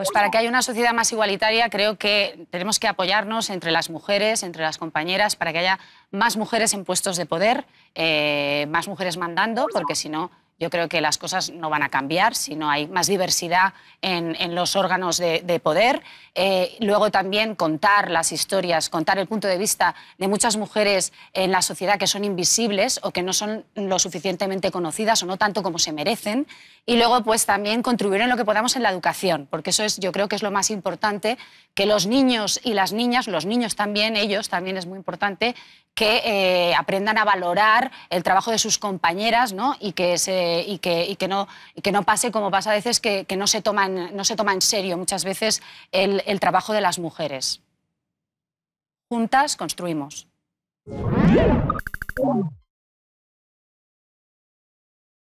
Pues para que haya una sociedad más igualitaria creo que tenemos que apoyarnos entre las mujeres, entre las compañeras, para que haya más mujeres en puestos de poder, eh, más mujeres mandando, porque si no yo creo que las cosas no van a cambiar si no hay más diversidad en, los órganos de, poder. Eh, luego también contar las historias, contar el punto de vista de muchas mujeres en la sociedad que son invisibles o que no son lo suficientemente conocidas o no tanto como se merecen. Y luego pues también contribuir en lo que podamos en la educación, porque eso es, yo creo que es lo más importante, que los niños y las niñas, los niños también, ellos también es muy importante que eh, aprendan a valorar el trabajo de sus compañeras ¿no? y que se eh, y, que, no, que no pase como pasa a veces que, no, se toman, no se toma en serio muchas veces el trabajo de las mujeres. Juntas construimos.